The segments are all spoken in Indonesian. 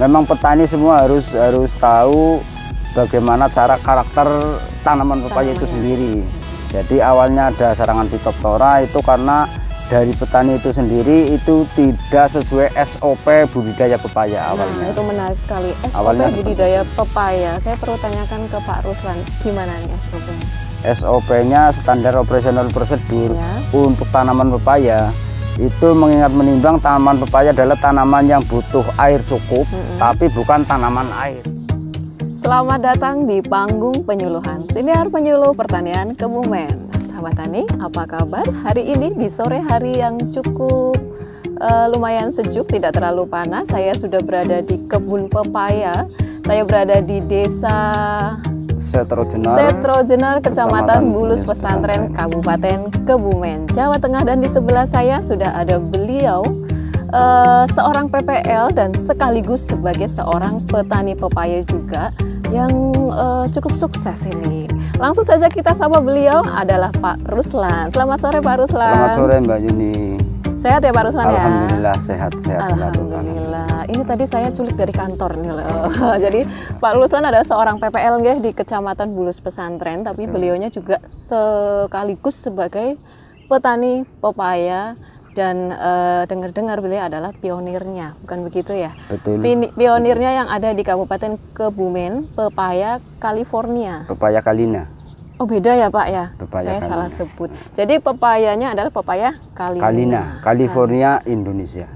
memang petani semua harus harus tahu bagaimana cara karakter tanaman pepaya itu sendiri. Jadi awalnya ada serangan fitoptora itu karena dari petani itu sendiri itu tidak sesuai SOP budidaya pepaya nah, awalnya. Nah, itu menarik sekali. SOP awalnya budidaya itu. pepaya. Saya perlu tanyakan ke Pak Ruslan gimana nih SOP-nya? SOP-nya standar operasional prosedur ya. untuk tanaman pepaya itu mengingat menimbang tanaman pepaya adalah tanaman yang butuh air cukup, mm -hmm. tapi bukan tanaman air. Selamat datang di panggung penyuluhan siniar penyuluh pertanian Kebumen. Sahabat tani, apa kabar? Hari ini di sore hari yang cukup uh, lumayan sejuk, tidak terlalu panas. Saya sudah berada di kebun pepaya. Saya berada di desa Setrojenar, Setrojenar Kecamatan Bulus Pesantren Kabupaten Kebumen, Jawa Tengah dan di sebelah saya sudah ada beliau uh, seorang PPL dan sekaligus sebagai seorang petani pepaya juga yang uh, cukup sukses ini. Langsung saja kita sama beliau adalah Pak Ruslan. Selamat sore Pak Ruslan. Selamat sore Mbak Yuni. Sehat ya Pak Ruslan Alhamdulillah, ya? Alhamdulillah sehat sehat selamat selalu. Alhamdulillah ini tadi saya culik dari kantor nih loh. Jadi Pak Lulusan ada seorang PPL nggih di Kecamatan Bulus Pesantren, tapi Betul. beliaunya juga sekaligus sebagai petani pepaya dan uh, dengar-dengar beliau adalah pionirnya, bukan begitu ya? Betul. Pini, pionirnya Betul. yang ada di Kabupaten Kebumen, Pepaya, California. Pepaya Kalina. Oh beda ya Pak ya? Pepaya Saya Kalina. salah sebut. Jadi pepayanya adalah pepaya Kalina. Kalina, California, Indonesia.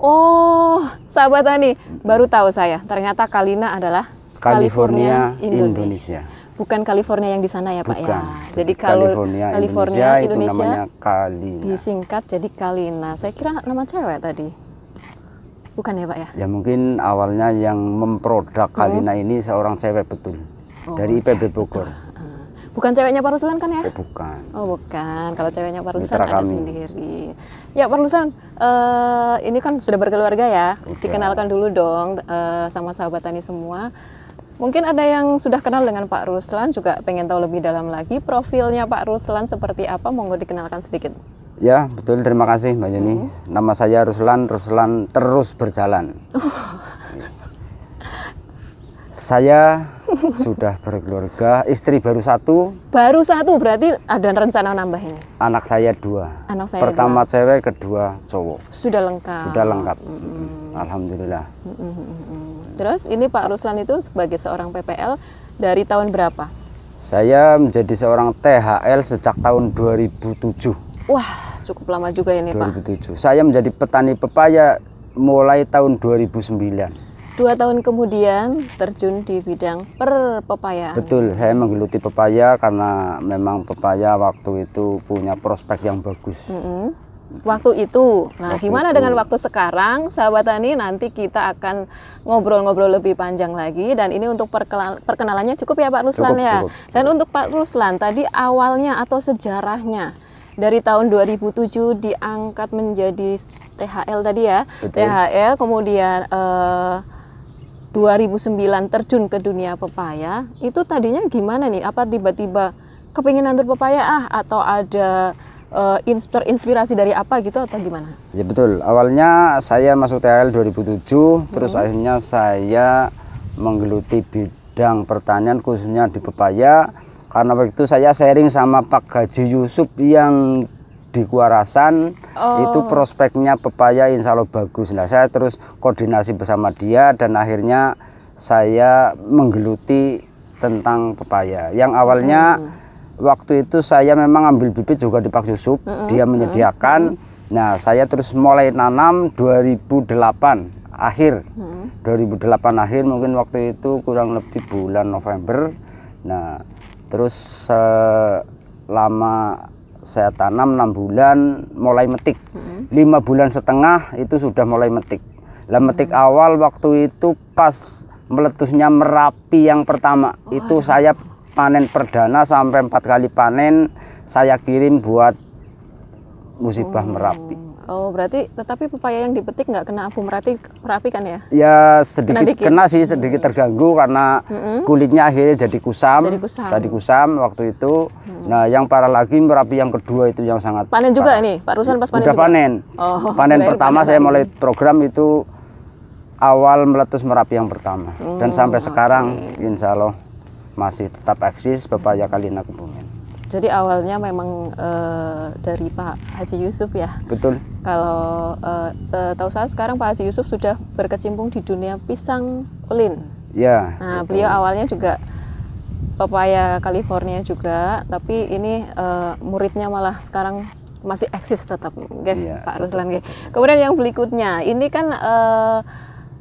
Oh, sahabat tani, baru tahu saya. Ternyata Kalina adalah California, California Indonesia. Indonesia. Bukan California yang di sana ya, Bukan. Pak ya. Jadi kalau California, California Indonesia, Indonesia itu namanya Kalina. Disingkat jadi Kalina. Saya kira nama cewek tadi. Bukan ya, Pak ya? Ya mungkin awalnya yang memproduk Kalina hmm. ini seorang cewek betul. Oh, dari IPB Bogor. Ah, ah, ah. Bukan ceweknya Pak Ruslan kan ya? Eh, bukan. Oh bukan. Kalau ceweknya Pak Ruslan ada sendiri. Ya, Pak Lusan, uh, ini kan sudah berkeluarga ya. Okay. Dikenalkan dulu dong uh, sama sahabat tani semua. Mungkin ada yang sudah kenal dengan Pak Ruslan juga pengen tahu lebih dalam lagi profilnya Pak Ruslan seperti apa, monggo dikenalkan sedikit. Ya, betul. Terima kasih Mbak Yuni. Hmm. Nama saya Ruslan, Ruslan terus berjalan. Oh. saya sudah berkeluarga, istri baru satu. Baru satu berarti ada rencana nambah ini? Anak saya dua. Anak saya Pertama dua. cewek, kedua cowok. Sudah lengkap. Sudah lengkap. Mm -hmm. Alhamdulillah. Mm -hmm. Terus ini Pak Ruslan itu sebagai seorang PPL dari tahun berapa? Saya menjadi seorang THL sejak tahun 2007. Wah, cukup lama juga ini 2007. Pak. 2007. Saya menjadi petani pepaya mulai tahun 2009 dua tahun kemudian terjun di bidang perpepaya. Betul, saya menggeluti pepaya karena memang pepaya waktu itu punya prospek yang bagus. Mm -hmm. Waktu itu, nah waktu gimana itu. dengan waktu sekarang, sahabat tani? Nanti kita akan ngobrol-ngobrol lebih panjang lagi. Dan ini untuk perkenalannya cukup ya Pak Ruslan cukup, ya. Cukup, cukup. Dan untuk Pak Ruslan tadi awalnya atau sejarahnya dari tahun 2007 diangkat menjadi THL tadi ya, Betul. THL kemudian eh, 2009 terjun ke dunia pepaya itu tadinya gimana nih apa tiba-tiba kepingin nandur pepaya ah atau ada uh, inspirasi dari apa gitu atau gimana? Ya betul awalnya saya masuk TL 2007 hmm. terus mm-hmm. akhirnya saya menggeluti bidang pertanian khususnya di pepaya karena waktu itu saya sharing sama Pak Gaji Yusuf yang di Kuarasan oh. itu prospeknya pepaya insya Allah bagus. Nah saya terus koordinasi bersama dia dan akhirnya saya menggeluti tentang pepaya. Yang awalnya hmm. waktu itu saya memang ambil bibit juga di Pak Yusuf, hmm. hmm dia hmm, menyediakan. Hmm. Nah saya terus mulai nanam 2008 akhir, hmm. 2008 akhir mungkin waktu itu kurang lebih bulan November. Nah terus selama eh, saya tanam enam bulan mulai metik mm-hmm. lima mm bulan setengah itu sudah mulai metik lah metik -hmm. awal waktu itu pas meletusnya merapi yang pertama oh, itu ya. saya panen perdana sampai empat kali panen saya kirim buat musibah oh. merapi Oh berarti tetapi pepaya yang dipetik nggak kena abu merapi merapi kan ya? Ya sedikit kena, kena sih sedikit terganggu karena hmm kulitnya akhirnya jadi kusam, jadi kusam, jadi kusam waktu itu. hmm Nah yang parah lagi merapi yang kedua itu yang sangat panen juga parah. nih Pak Rusan pas panen. Udah panen. Oh, panen pertama panen saya mulai program itu awal meletus merapi yang pertama hmm, dan sampai okay. Oh, sekarang insya Allah masih tetap eksis pepaya kalina kebumen. Jadi awalnya memang uh, dari Pak Haji Yusuf ya. Betul. Kalau uh, setahu saya sekarang Pak Haji Yusuf sudah berkecimpung di dunia pisang ulin. Ya. Nah, betul. beliau awalnya juga pepaya California juga, tapi ini uh, muridnya malah sekarang masih eksis tetap, ya, Pak Ruslan. Kemudian yang berikutnya, ini kan uh,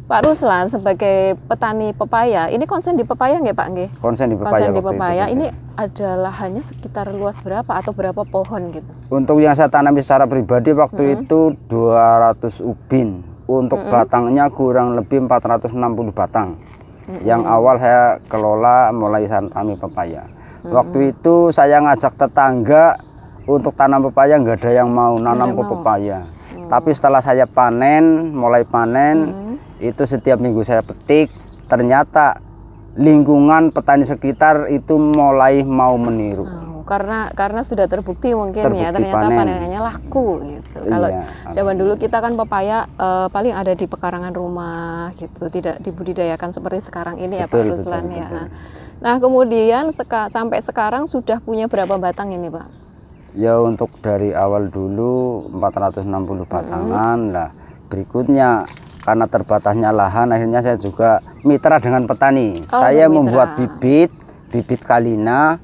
Pak Ruslan sebagai petani pepaya, ini konsen di pepaya nggak Pak nggih? Konsen di pepaya. Konsen di pepaya. Itu, ini ada lahannya sekitar luas berapa atau berapa pohon gitu? Untuk yang saya tanam secara pribadi waktu itu -hmm. itu 200 ubin. Untuk -hmm. batangnya kurang lebih 460 batang. puluh -hmm. Yang awal saya kelola mulai saya tanami pepaya. -hmm. Waktu itu saya ngajak tetangga untuk tanam pepaya nggak ada yang mau nanam ke pepaya. -hmm. Tapi setelah saya panen, mulai panen -hmm itu setiap minggu saya petik ternyata lingkungan petani sekitar itu mulai mau meniru oh, karena karena sudah terbukti mungkin ya, terbukti ya ternyata panen. panenannya laku gitu iya, kalau zaman dulu kita kan pepaya uh, paling ada di pekarangan rumah gitu tidak dibudidayakan seperti sekarang ini betul, ya Pak Ruslan ya nah kemudian seka, sampai sekarang sudah punya berapa batang ini Pak ya untuk dari awal dulu 460 batangan -hmm. lah berikutnya karena terbatasnya lahan akhirnya saya juga mitra dengan petani oh, saya membuat bibit bibit kalina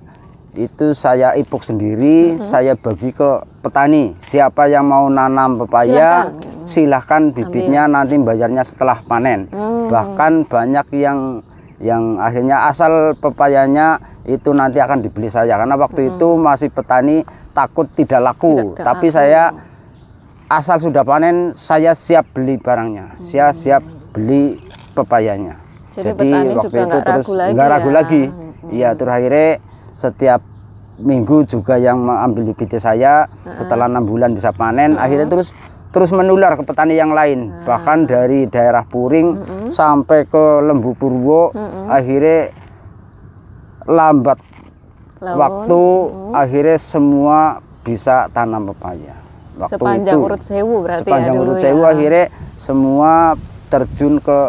itu saya ipuk sendiri uh mhm. -huh. saya bagi ke petani siapa yang mau nanam pepaya silahkan, silahkan bibitnya Ambil. nanti bayarnya setelah panen hmm. bahkan banyak yang yang akhirnya asal pepayanya itu nanti akan dibeli saya karena waktu hmm. itu masih petani takut tidak laku tidak, tapi saya asal sudah panen saya siap beli barangnya, hmm. saya siap beli pepayanya. Jadi, Jadi waktu itu terus nggak ragu ya. lagi. ya ya terus akhirnya setiap minggu juga yang mengambil bibit saya setelah enam bulan bisa panen, akhirnya terus terus menular ke petani yang lain. Bahkan dari daerah Puring sampai ke Lembu Purwo, akhirnya lambat waktu akhirnya semua bisa tanam pepaya waktu sepanjang itu. urut sewu berarti ya sepanjang ya urut sewu ya. akhirnya semua terjun ke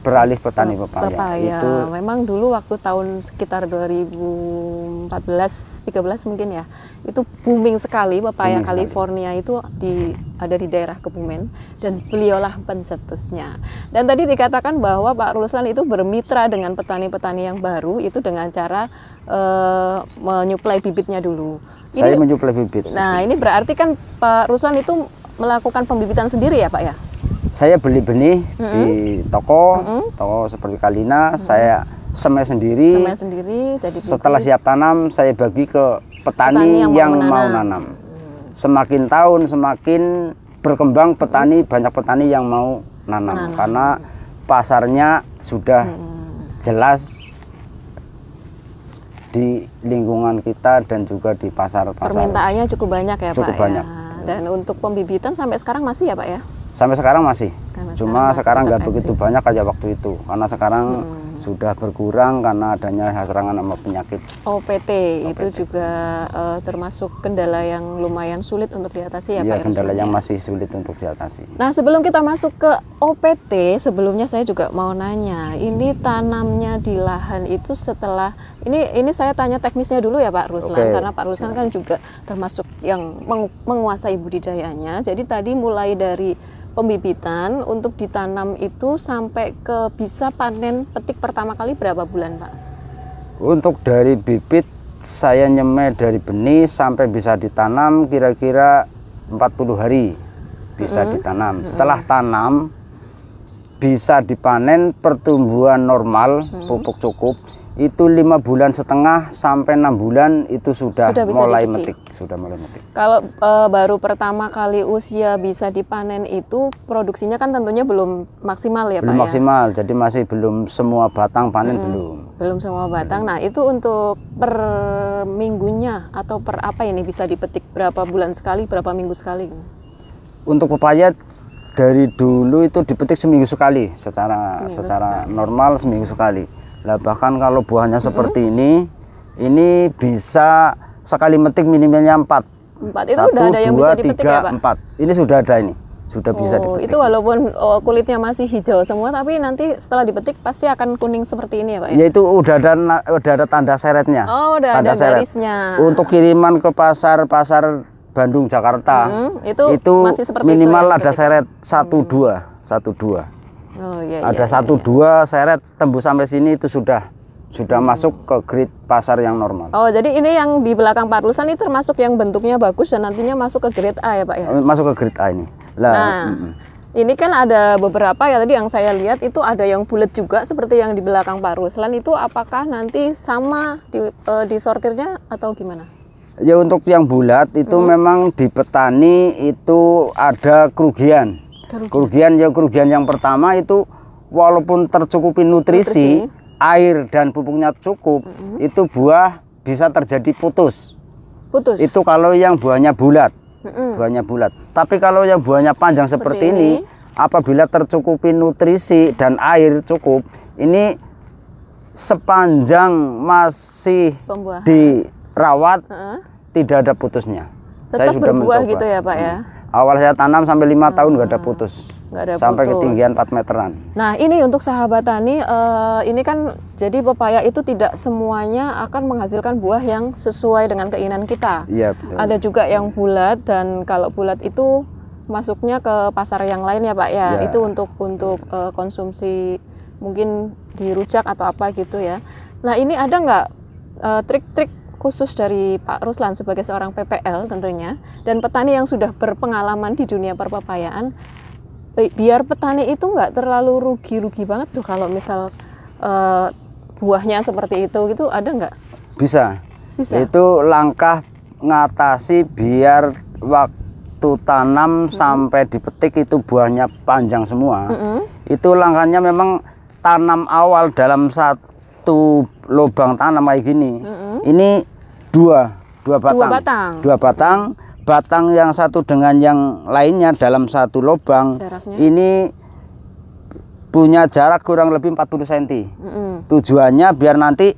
beralih petani pepaya. pepaya. Itu memang dulu waktu tahun sekitar 2014 13 mungkin ya. Itu booming sekali pepaya booming California sekali. itu di ada di daerah Kebumen dan beliaulah pencetusnya. Dan tadi dikatakan bahwa Pak Ruslan itu bermitra dengan petani-petani yang baru itu dengan cara e, menyuplai bibitnya dulu saya menyuplai bibit. Nah, ini berarti kan Pak Ruslan itu melakukan pembibitan sendiri ya, Pak ya? Saya beli benih mm -hmm. di toko, mm -hmm. toko seperti Kalina, mm -hmm. saya semai sendiri. Semai sendiri. Jadi setelah siap tanam, saya bagi ke petani, petani yang, yang mau nanam. Mau nanam. Semakin tahun semakin berkembang petani, hmm. banyak petani yang mau nanam, nanam. karena pasarnya sudah hmm. jelas di lingkungan kita dan juga di pasar-pasar. Permintaannya cukup banyak ya cukup Pak? Ya? banyak. Ya. Dan untuk pembibitan sampai sekarang masih ya Pak ya? Sampai sekarang masih. Sekarang, Cuma sekarang nggak begitu banyak aja waktu itu. Karena sekarang hmm sudah berkurang karena adanya serangan sama penyakit. OPT, OPT. itu juga uh, termasuk kendala yang lumayan sulit untuk diatasi ya, iya, ya Pak. Iya, kendala yang masih sulit untuk diatasi. Nah, sebelum kita masuk ke OPT, sebelumnya saya juga mau nanya, ini tanamnya di lahan itu setelah ini ini saya tanya teknisnya dulu ya Pak Ruslan Oke, karena Pak Ruslan siap. kan juga termasuk yang menguasai budidayanya. Jadi tadi mulai dari pembibitan untuk ditanam itu sampai ke bisa panen petik pertama kali berapa bulan Pak? Untuk dari bibit saya nyemai dari benih sampai bisa ditanam kira-kira 40 hari bisa -hmm. ditanam. Setelah tanam bisa dipanen pertumbuhan normal -hmm. pupuk cukup itu lima bulan setengah sampai enam bulan itu sudah, sudah mulai dipetik. metik sudah mulai metik kalau e, baru pertama kali usia bisa dipanen itu produksinya kan tentunya belum maksimal ya belum pak ya? maksimal ya? jadi masih belum semua batang panen hmm, belum belum semua batang nah itu untuk per minggunya atau per apa ini bisa dipetik berapa bulan sekali berapa minggu sekali untuk pepaya dari dulu itu dipetik seminggu sekali secara seminggu secara sekali. normal seminggu sekali lah bahkan kalau buahnya hmm. seperti hmm ini, ini bisa sekali metik minimalnya empat 4 itu Satu, udah ada dua, bisa dipetik ya, tiga, ya, Pak? Ini sudah ada ini. Sudah oh, bisa dipetik. itu walaupun oh, kulitnya masih hijau semua tapi nanti setelah dipetik pasti akan kuning seperti ini ya, Pak ya? itu udah ada udah ada tanda seretnya. Oh, udah tanda ada seret. garisnya. Untuk kiriman ke pasar-pasar Bandung Jakarta. Hmm, itu, itu masih minimal itu ya, ada seret satu hmm. dua Oh, iya, iya, ada iya, satu iya. dua seret tembus sampai sini itu sudah sudah hmm. masuk ke grid pasar yang normal. Oh, jadi ini yang di belakang parlusan ini termasuk yang bentuknya bagus dan nantinya masuk ke grid A ya, Pak ya? Eh, masuk ke grid A ini. Lah, nah, mm -mm. ini kan ada beberapa ya tadi yang saya lihat itu ada yang bulat juga seperti yang di belakang parlusan itu apakah nanti sama di e, disortirnya atau gimana? Ya untuk yang bulat itu hmm. memang di petani itu ada kerugian kerugian. kerugian ya kerugian yang pertama itu walaupun tercukupi nutrisi, nutrisi. air dan pupuknya cukup, mm -hmm. itu buah bisa terjadi putus. Putus. Itu kalau yang buahnya bulat. Mm -hmm. Buahnya bulat. Tapi kalau yang buahnya panjang seperti, seperti ini, ini, apabila tercukupi nutrisi dan air cukup, ini sepanjang masih Pembuahan. dirawat, mm -hmm. tidak ada putusnya. Tetap Saya sudah berbuah mencoba. gitu ya, Pak ya. Hmm awal saya tanam sampai lima hmm. tahun gak ada putus nggak ada sampai putus. ketinggian 4 meteran nah ini untuk sahabat tani uh, eh, ini kan jadi pepaya itu tidak semuanya akan menghasilkan buah yang sesuai dengan keinginan kita iya betul ada juga yang bulat dan kalau bulat itu masuknya ke pasar yang lain ya pak ya, ya. itu untuk untuk uh, konsumsi mungkin dirujak atau apa gitu ya nah ini ada nggak uh, trik-trik khusus dari Pak Ruslan sebagai seorang PPL tentunya dan petani yang sudah berpengalaman di dunia perpapayaan eh, biar petani itu nggak terlalu rugi-rugi banget tuh kalau misal uh, buahnya seperti itu gitu ada nggak? Bisa. Bisa. Itu langkah ngatasi biar waktu tanam hmm. sampai dipetik itu buahnya panjang semua. Hmm. Itu langkahnya memang tanam awal dalam satu lubang tanam kayak gini. Mm -hmm. Ini dua dua batang. dua batang dua batang batang yang satu dengan yang lainnya dalam satu lubang Jaraknya. ini punya jarak kurang lebih 40 cm mm -hmm. tujuannya biar nanti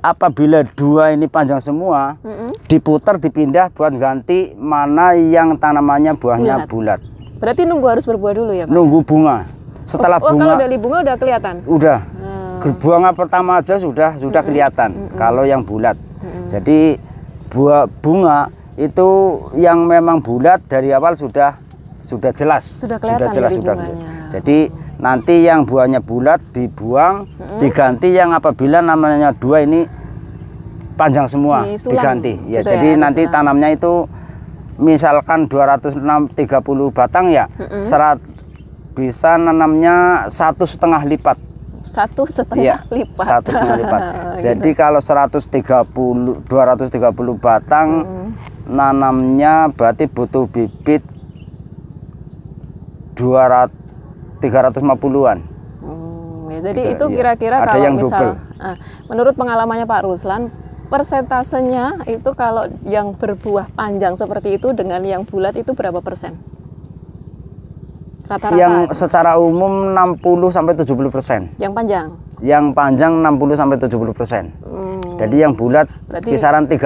apabila dua ini panjang semua mm -hmm. diputar dipindah buat ganti mana yang tanamannya buahnya bulat, bulat. berarti nunggu harus berbuah dulu ya Pak? nunggu bunga setelah oh, oh, bunga kalau beli bunga udah kelihatan udah hmm. Ah. bunga pertama aja sudah sudah mm -hmm. kelihatan mm -hmm. kalau yang bulat jadi buah bunga itu yang memang bulat dari awal sudah sudah jelas sudah, sudah jelas sudah bunganya. jadi oh. nanti yang buahnya bulat dibuang mm -hmm. diganti yang apabila namanya dua ini panjang semua Di diganti ya sudah gitu jadi ya, nanti sudah. Ya. tanamnya itu misalkan 230 batang ya mm -hmm. serat bisa nanamnya satu setengah lipat satu setengah iya, lipat. Satu setengah lipat. Gitu. Jadi gitu. kalau 130 230 batang hmm. nanamnya berarti butuh bibit 200 350-an. Hmm, ya jadi gitu, itu iya. kira-kira iya. kalau yang misal double. Ah, menurut pengalamannya Pak Ruslan persentasenya itu kalau yang berbuah panjang seperti itu dengan yang bulat itu berapa persen? Rata-rata. Yang secara umum 60 sampai 70%. Yang panjang. Yang panjang 60 sampai 70%. Hmm. Jadi yang bulat Berarti kisaran 30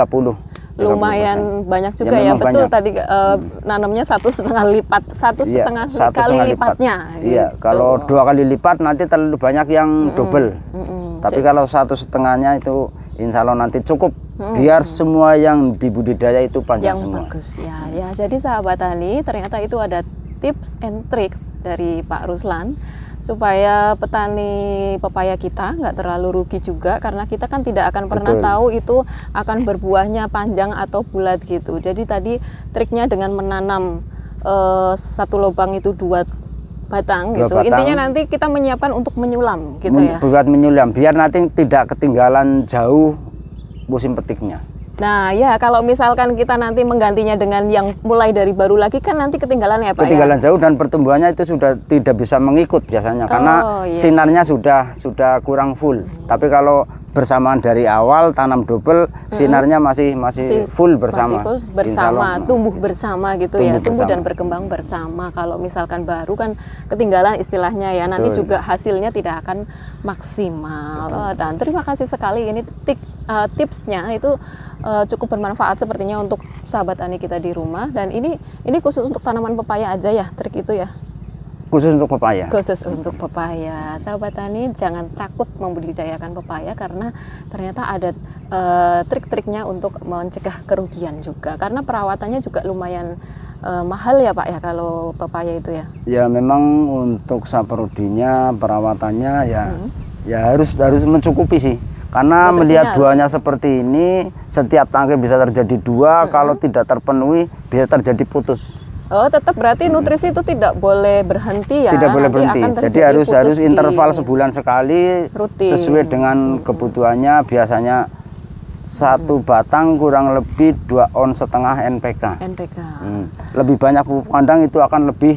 lumayan banyak juga ya, ya betul banyak. tadi uh, nanamnya satu setengah lipat satu ya, setengah kali lipat. lipatnya iya gitu. kalau dua kali lipat nanti terlalu banyak yang hmm. double hmm. hmm. tapi kalau satu setengahnya itu insya Allah nanti cukup hmm. biar hmm. semua yang dibudidaya itu panjang yang semua. bagus ya ya jadi sahabat Ali, ternyata itu ada tips and tricks dari Pak Ruslan supaya petani pepaya kita nggak terlalu rugi juga karena kita kan tidak akan pernah Betul. tahu itu akan berbuahnya panjang atau bulat gitu. Jadi tadi triknya dengan menanam uh, satu lubang itu dua batang dua gitu. Batang. Intinya nanti kita menyiapkan untuk menyulam gitu Men ya. Buat menyulam biar nanti tidak ketinggalan jauh musim petiknya. Nah, ya kalau misalkan kita nanti menggantinya dengan yang mulai dari baru lagi kan nanti ketinggalan ya, Pak. Ya? Ketinggalan ya? jauh dan pertumbuhannya itu sudah tidak bisa mengikut biasanya oh, karena iya. sinarnya sudah sudah kurang full. Hmm. Tapi kalau bersamaan dari awal tanam double hmm. sinarnya masih masih full bersama. full bersama, tumbuh bersama gitu ya, tumbuh ya, bersama. tumbuh dan berkembang bersama. Kalau misalkan baru kan ketinggalan istilahnya ya. Nanti juga hasilnya tidak akan maksimal. Betul. Dan terima kasih sekali ini tik, uh, tipsnya itu uh, cukup bermanfaat sepertinya untuk sahabat ani kita di rumah dan ini ini khusus untuk tanaman pepaya aja ya trik itu ya. Khusus untuk pepaya. Khusus untuk pepaya. Sahabat tani jangan takut membudidayakan pepaya karena ternyata ada uh, trik-triknya untuk mencegah kerugian juga karena perawatannya juga lumayan eh, mahal ya Pak ya kalau pepaya itu ya? Ya memang untuk saprodinya perawatannya ya hmm. ya harus harus mencukupi sih. Karena Nutrisinya melihat buahnya harus. seperti ini, setiap tangkai bisa terjadi dua, hmm. kalau tidak terpenuhi bisa terjadi putus. Oh, tetap berarti hmm. nutrisi hmm. itu tidak boleh berhenti ya. Tidak boleh berhenti. Jadi harus harus interval sebulan sekali rutin. sesuai dengan hmm. kebutuhannya biasanya satu hmm. batang kurang lebih dua on setengah NPK. NPK. Hmm. Lebih banyak pupuk kandang itu akan lebih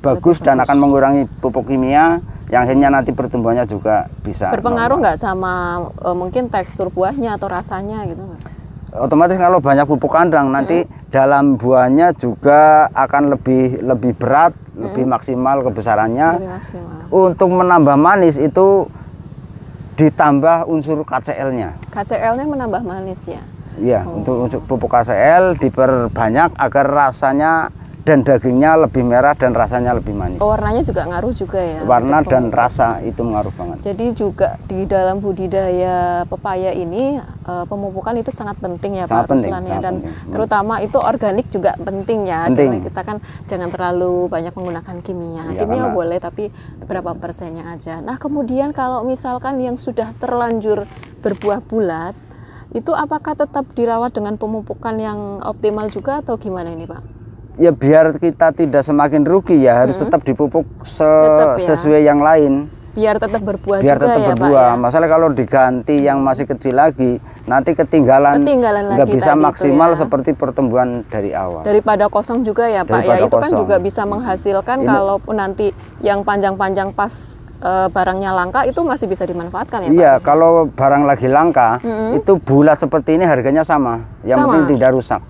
bagus lebih dan bagus. akan mengurangi pupuk kimia yang akhirnya nanti pertumbuhannya juga bisa. Berpengaruh nggak sama e, mungkin tekstur buahnya atau rasanya gitu? Otomatis kalau banyak pupuk kandang nanti -hmm. dalam buahnya juga akan lebih lebih berat, -hmm. lebih maksimal kebesarannya. Lebih maksimal. Untuk menambah manis itu ditambah unsur KCL-nya. KCL-nya menambah manis ya. Iya, oh. untuk unsur pupuk KCL diperbanyak agar rasanya dan dagingnya lebih merah dan rasanya lebih manis. warnanya juga ngaruh juga ya. Warna dan rasa itu ngaruh banget. Jadi juga di dalam budidaya pepaya ini eh, pemupukan itu sangat penting ya sangat Pak penting, Ruslan, ya. sangat dan penting. Hmm. terutama itu organik juga penting ya. Penting. Karena kita kan jangan terlalu banyak menggunakan kimia. Ya, kimia karena... boleh tapi berapa persennya aja. Nah, kemudian kalau misalkan yang sudah terlanjur berbuah bulat itu apakah tetap dirawat dengan pemupukan yang optimal juga atau gimana ini Pak? ya biar kita tidak semakin rugi ya harus hmm. tetap dipupuk se tetap ya. sesuai yang lain biar tetap berbuah biar juga tetap ya, berbuah Pak, ya? masalah kalau diganti hmm. yang masih kecil lagi nanti ketinggalan Ketinggalan nggak bisa maksimal ya. seperti pertumbuhan dari awal daripada kosong juga ya Pak ya. daripada ya itu kan kosong. kan juga bisa menghasilkan Ini, kalaupun nanti yang panjang-panjang pas e, barangnya langka itu masih bisa dimanfaatkan ya Pak? Iya, kalau barang lagi langka mm -hmm. itu bulat seperti ini harganya sama, yang sama. penting tidak rusak.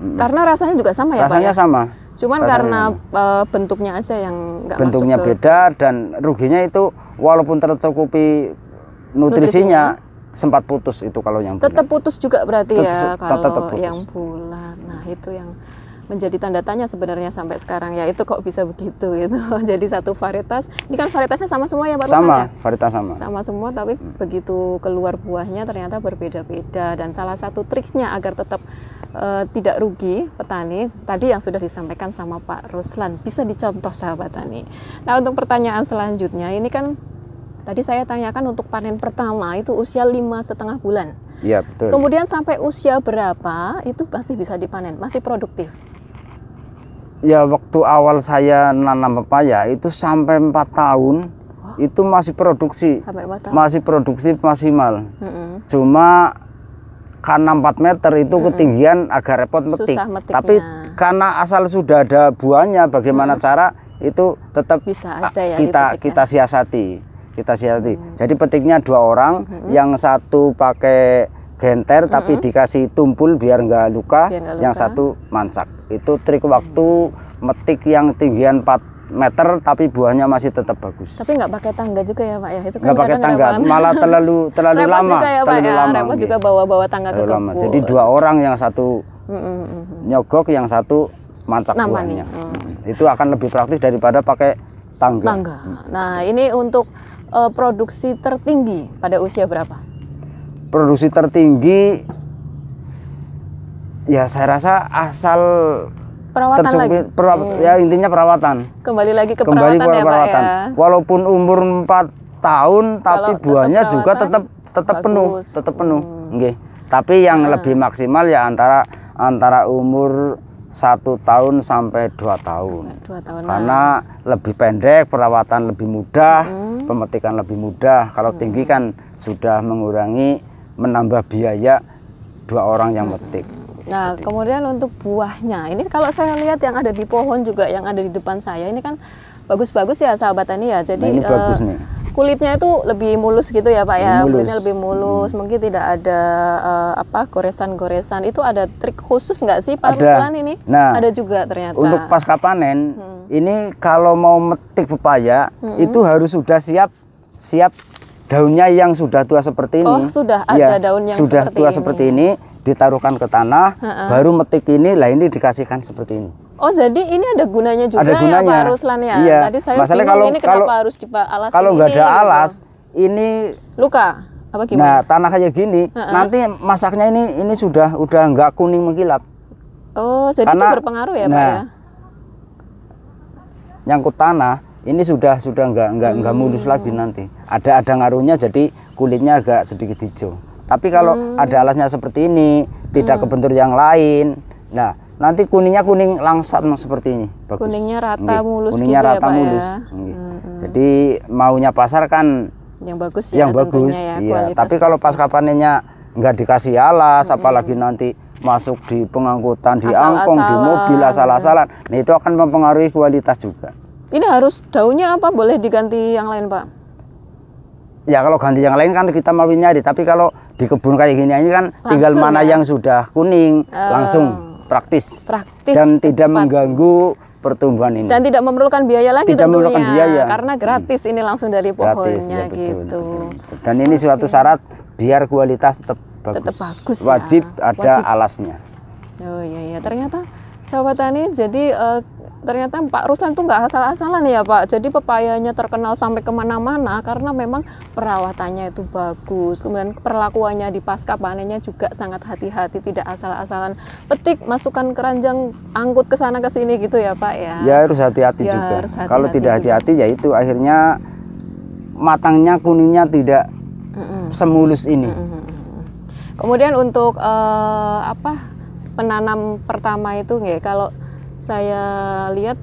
Karena rasanya juga sama ya rasanya Pak? Rasanya ya? sama. Cuman rasanya karena sama. Eh, bentuknya aja yang Bentuknya masuk ke... beda dan ruginya itu walaupun tercukupi nutrisinya, nutrisinya sempat putus itu kalau yang Tetap putus juga berarti tetap, ya kalau tetap putus. yang bulat. Nah, itu yang menjadi tanda tanya sebenarnya sampai sekarang ya itu kok bisa begitu gitu jadi satu varietas ini kan varietasnya sama semua ya Pak Sama ya? varietas sama sama semua tapi hmm. begitu keluar buahnya ternyata berbeda-beda dan salah satu triknya agar tetap uh, tidak rugi petani tadi yang sudah disampaikan sama Pak Ruslan bisa dicontoh sahabat tani nah untuk pertanyaan selanjutnya ini kan tadi saya tanyakan untuk panen pertama itu usia lima setengah bulan. Iya betul. Kemudian sampai usia berapa itu masih bisa dipanen, masih produktif? ya waktu awal saya nanam pepaya itu sampai empat tahun oh. itu masih produksi masih produksi maksimal mm -hmm. cuma karena 4 meter itu mm -hmm. ketinggian agak repot metik metiknya. tapi karena asal sudah ada buahnya bagaimana mm. cara itu tetap Bisa aja ya kita kita siasati kita siasati mm. jadi petiknya dua orang mm -hmm. yang satu pakai genter hmm tapi dikasih tumpul biar nggak luka, luka, yang satu mancak. Itu trik waktu metik yang tinggian 4 meter tapi buahnya masih tetap bagus. Tapi nggak pakai tangga juga ya Pak ya? Itu kan nggak pakai tangga, malah terlalu terlalu repot lama, juga ya, terlalu ya. lama. Repot juga bawa-bawa tangga terlalu lama. Jadi dua orang yang satu hmm nyogok, yang satu mancak nah, buahnya. Mm. mm. Itu akan lebih praktis daripada pakai tangga. Tangga. Nah ini untuk eh, produksi tertinggi pada usia berapa? produksi tertinggi ya saya rasa asal perawatan lagi. hmm. ya intinya perawatan. Kembali lagi ke Kembali perawatan, ya, perawatan. Ya, Walaupun umur 4 tahun Kalau tapi buahnya tetap juga tetap tetap bagus. penuh, tetap penuh. Hmm. Tapi yang hmm. lebih maksimal ya antara antara umur satu tahun sampai dua tahun. Sampai dua tahun Karena lebih pendek, perawatan lebih mudah, hmm. pemetikan lebih mudah. Kalau hmm. tinggi kan sudah mengurangi menambah biaya dua orang yang metik. Nah, Jadi. kemudian untuk buahnya, ini kalau saya lihat yang ada di pohon juga yang ada di depan saya ini kan bagus-bagus ya sahabat tani ya. Jadi nah, ini uh, nih. kulitnya itu lebih mulus gitu ya Pak ya? lebih ya. Mulus. Kulitnya lebih mulus, hmm. mungkin tidak ada uh, apa goresan-goresan. Itu ada trik khusus nggak sih Pak Ruslan ini? Nah, ada juga ternyata. Untuk pasca panen, hmm. ini kalau mau metik pepaya hmm. itu harus sudah siap siap daunnya yang sudah tua seperti oh, ini. Oh, sudah ada ya, daun yang sudah seperti tua ini. seperti ini ditaruhkan ke tanah, uh -uh. baru metik ini lah ini dikasihkan seperti ini. Oh, jadi ini ada gunanya juga ada ya, gunanya. ya ya. Iya. Tadi saya Masalah kalau ini kenapa kalau, harus alas Kalau nggak ada gitu. alas, ini luka apa gimana? Nah, tanah kayak gini, uh -uh. nanti masaknya ini ini sudah udah nggak kuning mengkilap. Oh, jadi Karena, itu berpengaruh ya, nah, Pak ya. Nyangkut tanah, ini sudah sudah nggak nggak nggak hmm. mulus lagi nanti ada ada ngaruhnya jadi kulitnya agak sedikit hijau tapi kalau hmm. ada alasnya seperti ini tidak hmm. kebentur yang lain nah nanti kuningnya kuning langsat seperti ini bagus. kuningnya rata Nggih. mulus kuningnya gitu rata ya, mulus ya? Hmm. jadi maunya pasar kan yang bagus ya yang bagus ya, iya tapi kalau pas panennya nggak dikasih alas hmm. apalagi nanti masuk di pengangkutan di asal angkong di mobil asal-asalan nah itu akan mempengaruhi kualitas juga ini harus daunnya apa? Boleh diganti yang lain, Pak? Ya kalau ganti yang lain kan kita mau nyari, tapi kalau di kebun kayak gini ini kan langsung, tinggal ya? mana ya? yang sudah kuning uh, langsung praktis. Praktis. Dan tidak mengganggu pertumbuhan ini. Dan tidak memerlukan biaya lagi tidak tentunya. memerlukan biaya. Karena gratis hmm. ini langsung dari pohonnya gratis, ya, betul, gitu. Betul. Dan ini okay. suatu syarat biar kualitas tetap bagus. Tetap bagus. Ya. Wajib ada Wajib. alasnya. Oh iya iya, ternyata sahabat tani jadi uh, ternyata Pak Ruslan tuh nggak asal-asalan ya Pak. Jadi pepayanya terkenal sampai kemana-mana karena memang perawatannya itu bagus. Kemudian perlakuannya di pasca panennya juga sangat hati-hati, tidak asal-asalan petik, masukkan keranjang, angkut ke sana ke sini gitu ya Pak ya. Ya harus hati-hati ya, juga. Harus hati-hati Kalau tidak hati-hati ya itu akhirnya matangnya kuningnya tidak mm -mm. semulus ini. Mm -mm. Kemudian untuk uh, apa penanam pertama itu nggak kalau saya lihat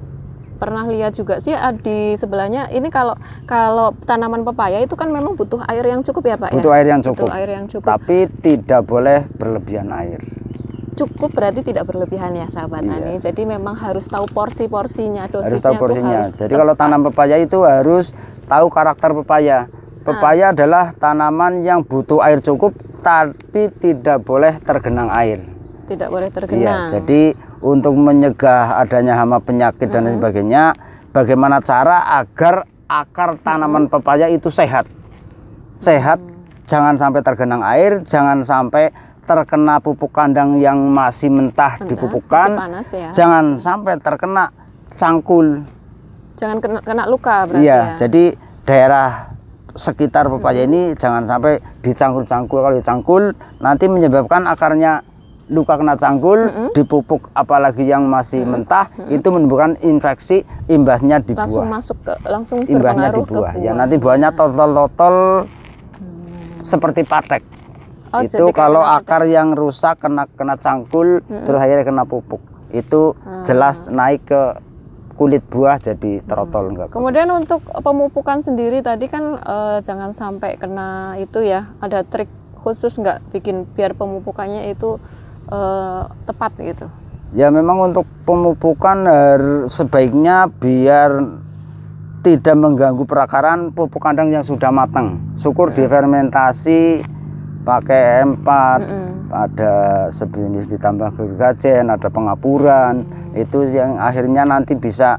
pernah lihat juga sih ah, di sebelahnya ini kalau kalau tanaman pepaya itu kan memang butuh air yang cukup ya pak ya? butuh ya? air yang cukup butuh air yang cukup tapi tidak boleh berlebihan air cukup berarti tidak berlebihan ya sahabat iya. Tani jadi memang harus tahu porsi porsinya dosisnya harus tahu porsinya harus jadi tepat. kalau tanam pepaya itu harus tahu karakter pepaya ah. pepaya ah. adalah tanaman yang butuh air cukup tapi tidak boleh tergenang air tidak boleh iya, tergenang iya, jadi untuk menyegah adanya hama penyakit dan sebagainya bagaimana cara agar akar tanaman pepaya itu sehat sehat jangan sampai tergenang air jangan sampai terkena pupuk kandang yang masih mentah, Entah, dipupukan panas ya. jangan sampai terkena cangkul jangan kena, kena luka berarti iya, ya jadi daerah sekitar pepaya hmm. ini jangan sampai dicangkul-cangkul kalau dicangkul nanti menyebabkan akarnya luka kena cangkul, mm -hmm. dipupuk apalagi yang masih mm -hmm. mentah, mm -hmm. itu menimbulkan infeksi imbasnya di langsung buah. Langsung masuk ke langsung imbasnya di ya, buah. buah. Ya nanti buahnya totol-totol hmm. seperti patek. Oh, itu kalau akar itu. yang rusak kena kena cangkul, mm -hmm. terus akhirnya kena pupuk. Itu hmm. jelas naik ke kulit buah jadi terotol hmm. enggak. Kemudian kulit. untuk pemupukan sendiri tadi kan e, jangan sampai kena itu ya. Ada trik khusus enggak bikin biar pemupukannya itu Eh, tepat gitu ya memang untuk pemupukan sebaiknya biar tidak mengganggu perakaran pupuk kandang yang sudah matang syukur mm difermentasi pakai empat mm -hmm. ada sejenis ditambah gergajen ada pengapuran mm itu yang akhirnya nanti bisa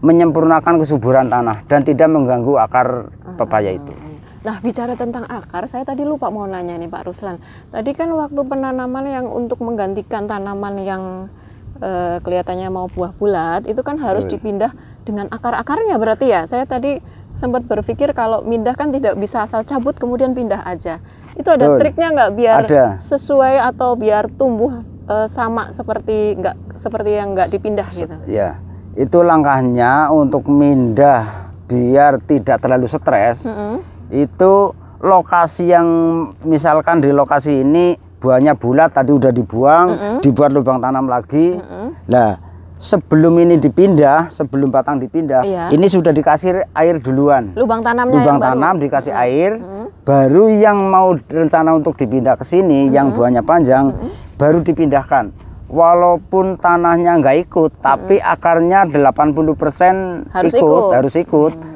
menyempurnakan kesuburan tanah dan tidak mengganggu akar ah, pepaya itu ah, Nah, bicara tentang akar, saya tadi lupa mau nanya nih Pak Ruslan. Tadi kan waktu penanaman yang untuk menggantikan tanaman yang e, kelihatannya mau buah bulat, itu kan harus Betul. dipindah dengan akar-akarnya berarti ya. Saya tadi sempat berpikir kalau pindah kan tidak bisa asal cabut kemudian pindah aja. Itu ada Betul. triknya nggak biar ada. sesuai atau biar tumbuh e, sama seperti nggak seperti yang nggak dipindah gitu? Ya, itu langkahnya untuk pindah biar tidak terlalu stres. Mm -hmm itu lokasi yang misalkan di lokasi ini buahnya bulat tadi udah dibuang, mm -hmm. dibuat lubang tanam lagi. Mm -hmm. Nah, sebelum ini dipindah, sebelum batang dipindah, iya. ini sudah dikasih air duluan. Lubang tanamnya lubang tanam baru. dikasih mm -hmm. air. Mm -hmm. Baru yang mau rencana untuk dipindah ke sini mm -hmm. yang buahnya panjang mm -hmm. baru dipindahkan walaupun tanahnya nggak ikut, tapi mm -hmm. akarnya 80% harus ikut, ikut, harus ikut. Mm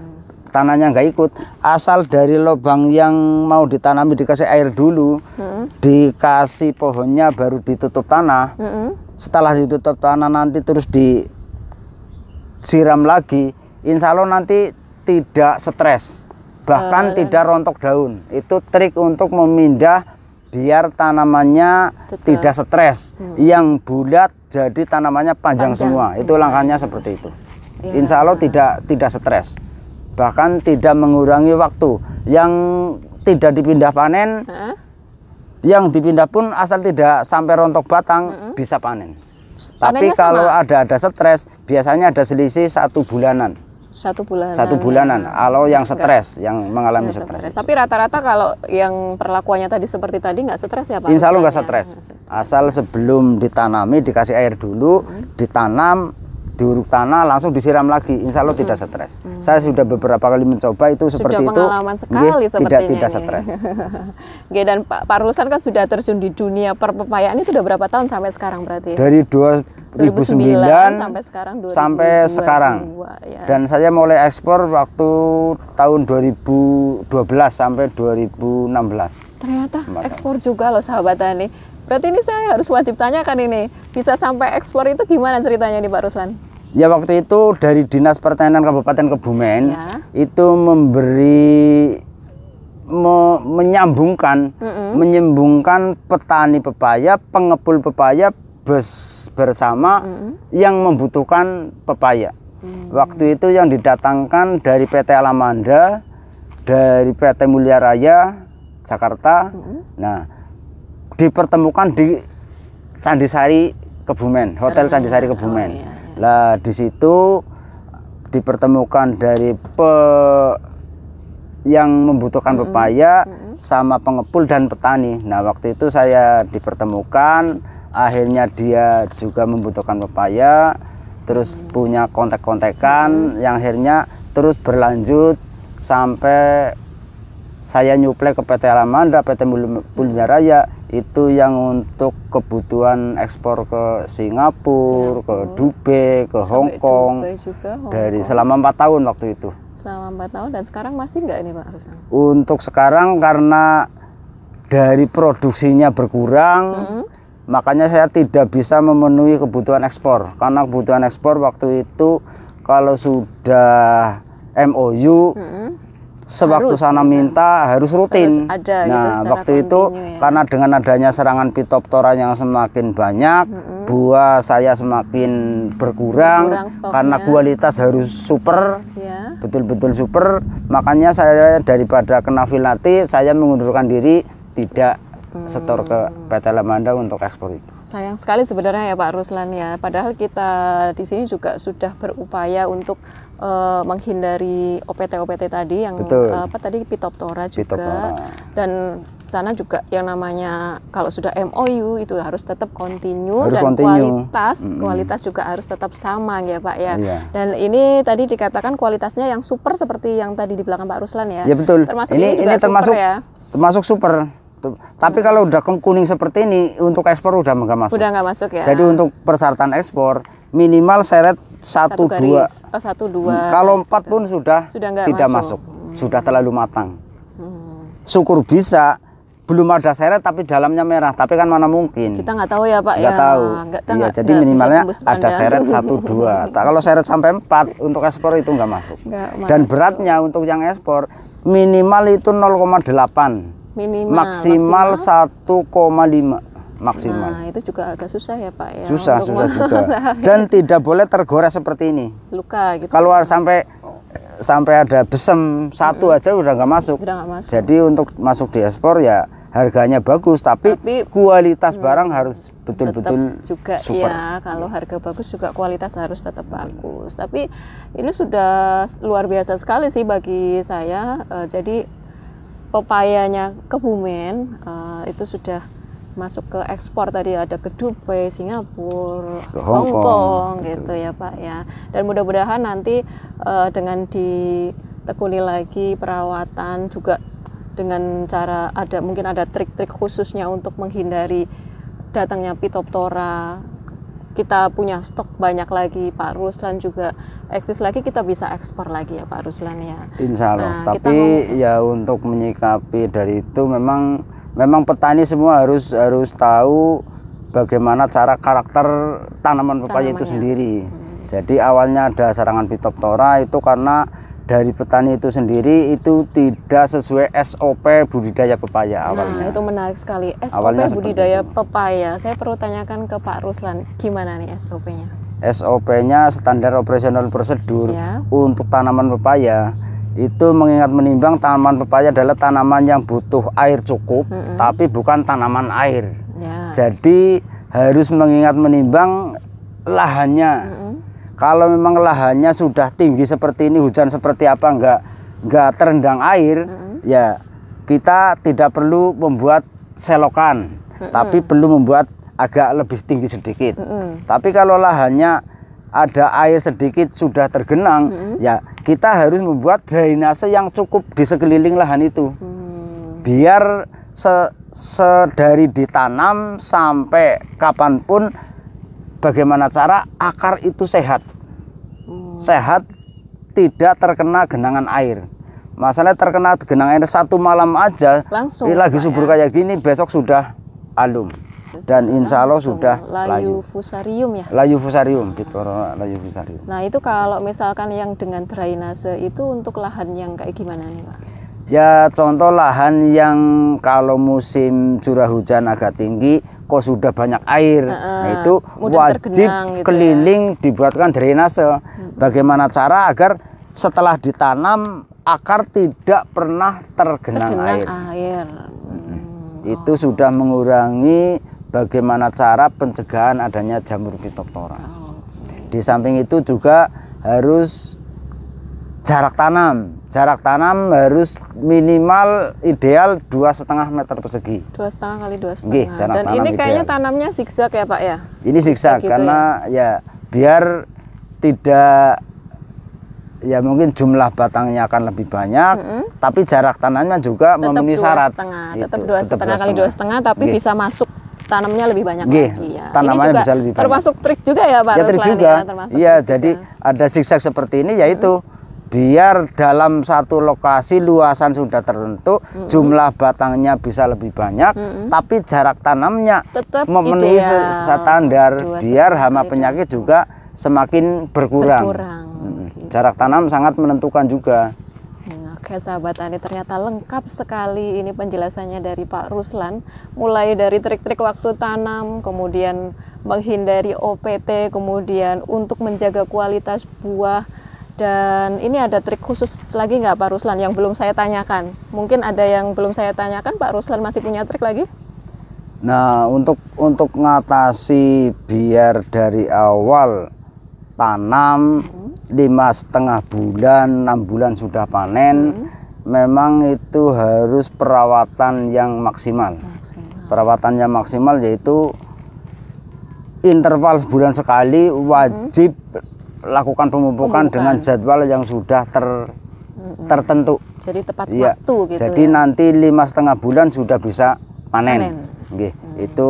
tanahnya nggak ikut asal dari lubang yang mau ditanami dikasih air dulu hmm. dikasih pohonnya baru ditutup tanah hmm. setelah ditutup tanah nanti terus disiram lagi insya Allah nanti tidak stres bahkan hmm. tidak rontok daun itu trik untuk memindah biar tanamannya Tetap. tidak stres hmm. yang bulat jadi tanamannya panjang, panjang semua. semua itu langkahnya seperti itu ya. Insya Allah tidak tidak stres bahkan tidak mengurangi waktu yang tidak dipindah panen -huh. yang dipindah pun asal tidak sampai rontok batang mm -hmm. bisa panen Panennya tapi kalau sama. ada ada stres biasanya ada selisih satu bulanan satu bulanan satu bulanan kalau yang stres yang mengalami enggak stres. tapi rata-rata kalau yang perlakuannya tadi seperti tadi nggak stres ya pak Insya Allah nggak stres asal sebelum ditanami dikasih air dulu hmm. ditanam diuruk tanah langsung disiram lagi insya Allah tidak stres hmm. saya sudah beberapa kali mencoba itu sudah seperti itu sekali tidak tidak stres nggih, dan Pak, Pak Ruslan kan sudah terjun di dunia perpepayaan itu sudah berapa tahun sampai sekarang berarti dari 2009, 2009 sampai sekarang 2002, sampai sekarang 2002, ya. dan saya mulai ekspor waktu tahun 2012 sampai 2016 ternyata Mata. ekspor juga loh sahabat tani Berarti ini saya harus wajib tanyakan ini. Bisa sampai ekspor itu gimana ceritanya nih Pak Ruslan? Ya waktu itu dari Dinas Pertanian Kabupaten Kebumen ya. itu memberi me, menyambungkan mm -hmm. menyambungkan petani pepaya, pengepul pepaya bes, bersama mm -hmm. yang membutuhkan pepaya. Mm -hmm. Waktu itu yang didatangkan dari PT Alamanda, dari PT Mulia Raya Jakarta. Mm -hmm. Nah, dipertemukan di Candisari Kebumen, Hotel Candisari Kebumen. Oh, iya. Lah di situ dipertemukan dari pe yang membutuhkan pepaya mm -hmm. sama pengepul dan petani. Nah, waktu itu saya dipertemukan, akhirnya dia juga membutuhkan pepaya, terus mm -hmm. punya kontak-kontakan mm -hmm. yang akhirnya terus berlanjut sampai saya nyuplai ke PT Alamandra, PT Puljara Raya itu yang untuk kebutuhan ekspor ke Singapura, Singapura. ke Dubai, ke Hong Kong, Hong dari Kong. selama empat tahun waktu itu. Selama empat tahun dan sekarang masih nggak ini Pak Untuk sekarang karena dari produksinya berkurang, mm -hmm. makanya saya tidak bisa memenuhi kebutuhan ekspor karena kebutuhan ekspor waktu itu kalau sudah MOU mm -hmm sewaktu harus, sana iya. minta harus rutin. Harus ada, gitu nah, gitu, waktu itu ya. karena dengan adanya serangan pitoptora yang semakin banyak, mm -hmm. buah saya semakin berkurang, berkurang karena kualitas harus super, iya. betul-betul yeah. super. Makanya saya daripada kena filati, saya mengundurkan diri tidak mm. setor ke PT Lamanda untuk ekspor itu. Sayang sekali sebenarnya ya Pak Ruslan ya. Padahal kita di sini juga sudah berupaya untuk uh, menghindari OPT-OPT tadi yang eh, apa tadi Pitoptora juga Pitoptora. dan sana juga yang namanya kalau sudah MOU itu harus tetap kontinu harus dan continue. kualitas mm -hmm. kualitas juga harus tetap sama ya Pak ya. Iya. Dan ini tadi dikatakan kualitasnya yang super seperti yang tadi di belakang Pak Ruslan ya. Ya betul. Termasuk ini ini, ini termasuk super, ya. termasuk super. Tapi hmm. kalau udah kuning seperti ini untuk ekspor udah nggak masuk. Udah nggak masuk ya. Jadi untuk persyaratan ekspor minimal seret satu, garis. dua. Oh, satu dua. Hmm, kalau gitu. empat pun sudah, sudah tidak masuk, masuk. Hmm. sudah terlalu matang. Hmm. Syukur bisa belum ada seret tapi dalamnya merah tapi kan mana mungkin kita nggak tahu ya pak nggak ya, tahu nggak, iya, nggak, jadi nggak minimalnya ada seret satu dua kalau seret sampai empat untuk ekspor itu nggak masuk nggak dan masuk. beratnya untuk yang ekspor minimal itu 0,8 minimal maksimal, maksimal 1,5 maksimal. Nah, itu juga agak susah ya, Pak ya. Susah, susah juga. Dan tidak boleh tergores seperti ini. Luka gitu. Kalau sampai sampai ada besem satu -hmm. aja udah nggak masuk. Udah gak masuk. Jadi untuk masuk di ekspor ya harganya bagus tapi, tapi kualitas hmm, barang harus betul-betul juga super. ya kalau harga bagus juga kualitas harus tetap bagus tapi ini sudah luar biasa sekali sih bagi saya uh, jadi pepayanya Kebumen uh, itu sudah masuk ke ekspor tadi ada ke Dubai, Singapura, Hongkong, Hong, gitu. gitu. ya Pak ya. Dan mudah-mudahan nanti uh, dengan ditekuni lagi perawatan juga dengan cara ada mungkin ada trik-trik khususnya untuk menghindari datangnya pitoptora kita punya stok banyak lagi Pak Ruslan juga eksis lagi kita bisa ekspor lagi ya Pak Ruslan ya. Insya Allah. Nah, Tapi ya untuk menyikapi dari itu memang memang petani semua harus harus tahu bagaimana cara karakter tanaman pepaya itu sendiri. Hmm. Jadi awalnya ada serangan Phytophthora itu karena dari petani itu sendiri itu tidak sesuai SOP budidaya pepaya nah, awalnya. Nah, itu menarik sekali. SOP awalnya budidaya pepaya. Saya perlu tanyakan ke Pak Ruslan, gimana nih SOP-nya? SOP-nya standar operasional prosedur ya. untuk tanaman pepaya itu mengingat menimbang tanaman pepaya adalah tanaman yang butuh air cukup mm -hmm. tapi bukan tanaman air yeah. jadi harus mengingat menimbang lahannya mm -hmm. kalau memang lahannya sudah tinggi seperti ini hujan seperti apa enggak enggak terendang air mm -hmm. ya kita tidak perlu membuat selokan mm -hmm. tapi perlu membuat agak lebih tinggi sedikit mm -hmm. tapi kalau lahannya ada air sedikit sudah tergenang, hmm. ya kita harus membuat drainase yang cukup di sekeliling lahan itu, hmm. biar se sedari ditanam sampai kapanpun, bagaimana cara akar itu sehat, hmm. sehat tidak terkena genangan air. Masalahnya terkena genangan air satu malam aja, Langsung, lagi subur ya? kayak gini, besok sudah alum dan insya Allah sudah layu, fusarium ya layu fusarium bitkorona layu fusarium nah itu kalau misalkan yang dengan drainase itu untuk lahan yang kayak gimana nih pak ya contoh lahan yang kalau musim curah hujan agak tinggi kok sudah banyak air uh, nah itu wajib gitu ya. keliling ya. dibuatkan drainase bagaimana cara agar setelah ditanam akar tidak pernah tergenang, tergenang air, air. Hmm. itu oh. sudah mengurangi bagaimana cara pencegahan adanya jamur pitoktora. Oh, okay. Di samping itu juga harus jarak tanam. Jarak tanam harus minimal ideal dua setengah meter persegi. Dua setengah kali dua setengah. Gih, jarak Dan ini kayaknya tanamnya zigzag ya pak ya? Ini zigzag gitu karena ya? ya biar tidak ya mungkin jumlah batangnya akan lebih banyak, mm -hmm. tapi jarak tanamnya juga tetap memenuhi syarat. Setengah, gitu, tetap dua setengah, setengah kali dua setengah, tapi Gih. bisa masuk tanamnya lebih banyak Gih, lagi ya. Tanamannya bisa lebih banyak. Termasuk trik juga ya Pak. Ya trik juga. juga. Ya, iya, jadi juga. ada zigzag seperti ini yaitu hmm. biar dalam satu lokasi luasan sudah tertentu hmm. jumlah batangnya bisa lebih banyak hmm. tapi jarak tanamnya Tetap memenuhi standar biar hama penyakit juga semakin berkurang. berkurang hmm. gitu. Jarak tanam sangat menentukan juga. Oke sahabat Tani, ternyata lengkap sekali ini penjelasannya dari Pak Ruslan. Mulai dari trik-trik waktu tanam, kemudian menghindari OPT, kemudian untuk menjaga kualitas buah, dan ini ada trik khusus lagi nggak Pak Ruslan yang belum saya tanyakan? Mungkin ada yang belum saya tanyakan, Pak Ruslan masih punya trik lagi? Nah, untuk untuk ngatasi biar dari awal tanam, hmm lima setengah bulan enam bulan sudah panen hmm. memang itu harus perawatan yang maksimal, maksimal. perawatan yang maksimal yaitu interval sebulan sekali wajib hmm. lakukan pemupukan dengan jadwal yang sudah ter hmm. tertentu jadi tepat ya. waktu gitu jadi ya? nanti lima setengah bulan sudah bisa panen, panen. Okay. Hmm. itu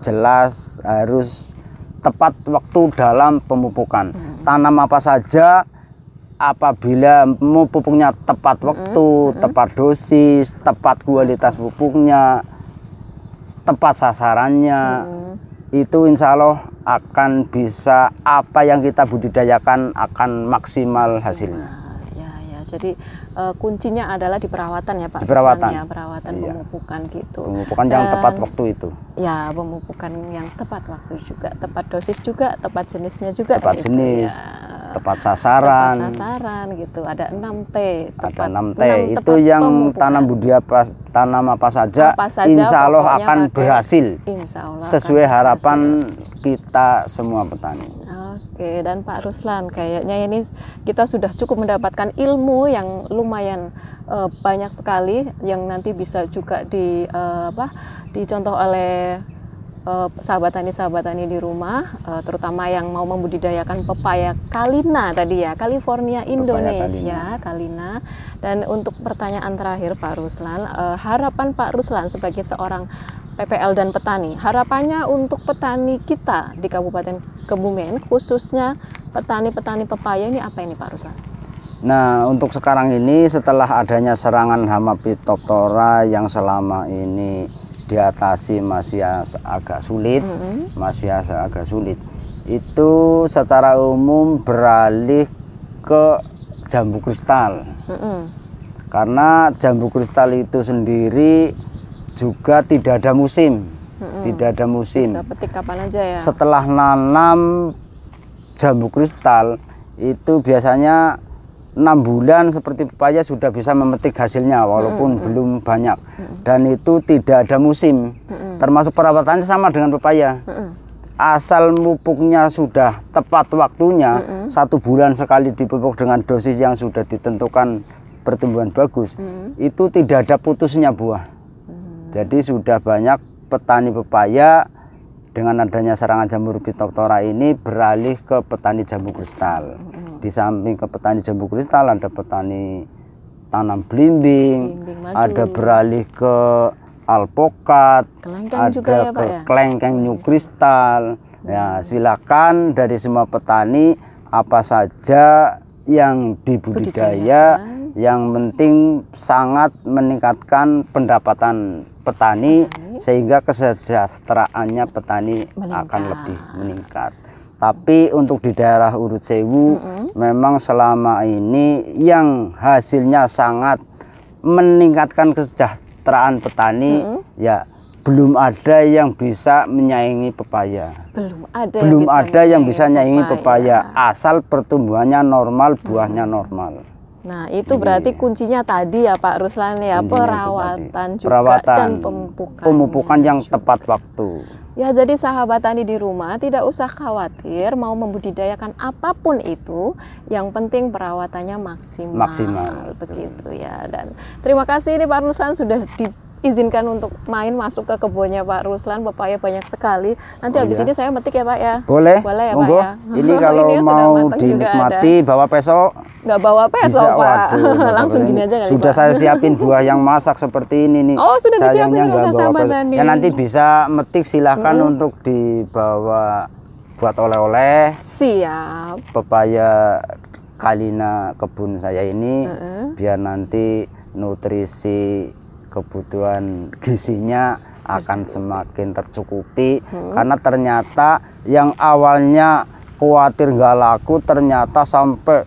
jelas harus tepat waktu dalam pemupukan hmm tanam apa saja apabila mau pupuknya tepat waktu, -hmm. tepat dosis, tepat kualitas pupuknya, tepat sasarannya, -hmm. itu insya Allah akan bisa apa yang kita budidayakan akan maksimal hasilnya. Ya, ya. Jadi uh, kuncinya adalah di perawatan ya Pak. Di perawatan. Ya, perawatan iya. pemupukan gitu. Pemupukan yang eh, tepat waktu itu. Ya, pemupukan yang tepat waktu juga, tepat dosis juga, tepat jenisnya juga. Tepat gitu, jenis. Ya. Tepat sasaran. Tepat sasaran gitu. Ada 6T. Ada 6T. itu yang pemupukan. tanam budaya pas, tanam apa saja, apa saja insya Allah akan pakai, berhasil. Insya Allah sesuai harapan berhasil. kita semua petani. Oke, dan Pak Ruslan, kayaknya ini kita sudah cukup mendapatkan ilmu yang lumayan uh, banyak sekali yang nanti bisa juga di uh, apa dicontoh oleh sahabat eh, tani sahabat tani di rumah, terutama yang mau membudidayakan pepaya Kalina tadi ya, California Indonesia, kalina. Dan untuk pertanyaan terakhir Pak Ruslan, harapan Pak Ruslan sebagai seorang PPL dan petani. Harapannya untuk petani kita di Kabupaten Kebumen, khususnya petani-petani pepaya ini apa ini Pak Ruslan? Nah, untuk sekarang ini setelah adanya serangan hama pitoptora yang selama ini diatasi masih agak sulit, mm -hmm. masih agak sulit. Itu secara umum beralih ke jambu kristal. Mm -hmm. Karena jambu kristal itu sendiri juga tidak ada musim. Hmm. Tidak ada musim. Bisa petik kapan aja ya. Setelah nanam jambu kristal itu biasanya enam bulan seperti pepaya sudah bisa memetik hasilnya walaupun mm -hmm. belum banyak mm -hmm. dan itu tidak ada musim mm -hmm. termasuk perawatannya sama dengan pepaya mm -hmm. asal pupuknya sudah tepat waktunya mm -hmm. satu bulan sekali dipupuk dengan dosis yang sudah ditentukan pertumbuhan bagus mm -hmm. itu tidak ada putusnya buah jadi sudah banyak petani pepaya dengan adanya serangan jamur Phytophthora ini beralih ke petani jambu kristal. Di samping ke petani jambu kristal ada petani tanam belimbing, ada beralih ke alpokat, ada juga ya, ke ya? kelengkeng new iya. kristal. Ya, silakan dari semua petani apa saja yang dibudidaya yang penting sangat meningkatkan pendapatan petani sehingga kesejahteraannya petani meningkat. akan lebih meningkat. Tapi untuk di daerah Urut Sewu mm -hmm. memang selama ini yang hasilnya sangat meningkatkan kesejahteraan petani mm -hmm. ya belum ada yang bisa menyaingi pepaya. Belum ada. Belum yang ada bisa yang bisa menyaingi pepaya. pepaya asal pertumbuhannya normal, buahnya mm -hmm. normal. Nah, itu berarti iya. kuncinya tadi ya Pak Ruslan ya, kuncinya perawatan juga dan pemupukan. Pemupukan yang juga. Iya. tepat waktu. Ya, jadi sahabat tani di rumah tidak usah khawatir mau membudidayakan apapun itu, yang penting perawatannya maksimal. Maksimal. Begitu ya. Dan terima kasih ini Pak Ruslan sudah di izinkan untuk main masuk ke kebunnya Pak Ruslan, pepaya banyak sekali. Nanti oh, habis iya. ini saya metik ya Pak ya. Boleh. Boleh ya Pak ya. Ini kalau ini mau dinikmati bawa peso. Nggak bawa peso bisa, Pak. Waduh, Langsung gini aja kali Sudah Pak. saya siapin buah yang masak seperti ini nih. Oh sudah Sayangnya nggak sama Ya nanti bisa metik silahkan hmm. untuk dibawa buat oleh-oleh. Siap. Pepaya kalina kebun saya ini uh -uh. biar nanti nutrisi kebutuhan gizinya akan semakin tercukupi hmm. karena ternyata yang awalnya khawatir nggak laku ternyata sampai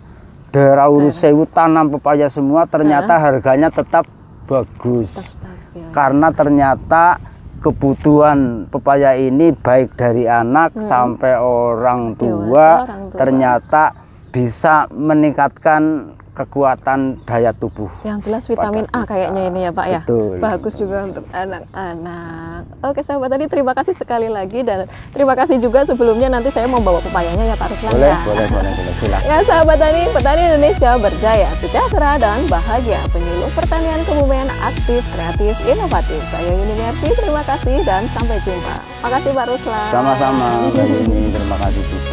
daerah urus sewu tanam pepaya semua ternyata hmm. harganya tetap bagus tetap ya. karena ternyata kebutuhan pepaya ini baik dari anak hmm. sampai orang tua, Dewasa, orang tua ternyata bisa meningkatkan kekuatan daya tubuh. Yang jelas vitamin A kayaknya ini ya Pak ya. Bagus juga untuk anak-anak. Oke sahabat tadi terima kasih sekali lagi dan terima kasih juga sebelumnya nanti saya mau bawa pepayanya ya Pak Ruslan. Boleh, boleh, boleh, boleh, silakan. Ya sahabat tani, petani Indonesia berjaya, sejahtera dan bahagia. Penyuluh pertanian kebumen aktif, kreatif, inovatif. Saya Yuni Merti, terima kasih dan sampai jumpa. Makasih Pak Ruslan. Sama-sama, Terima kasih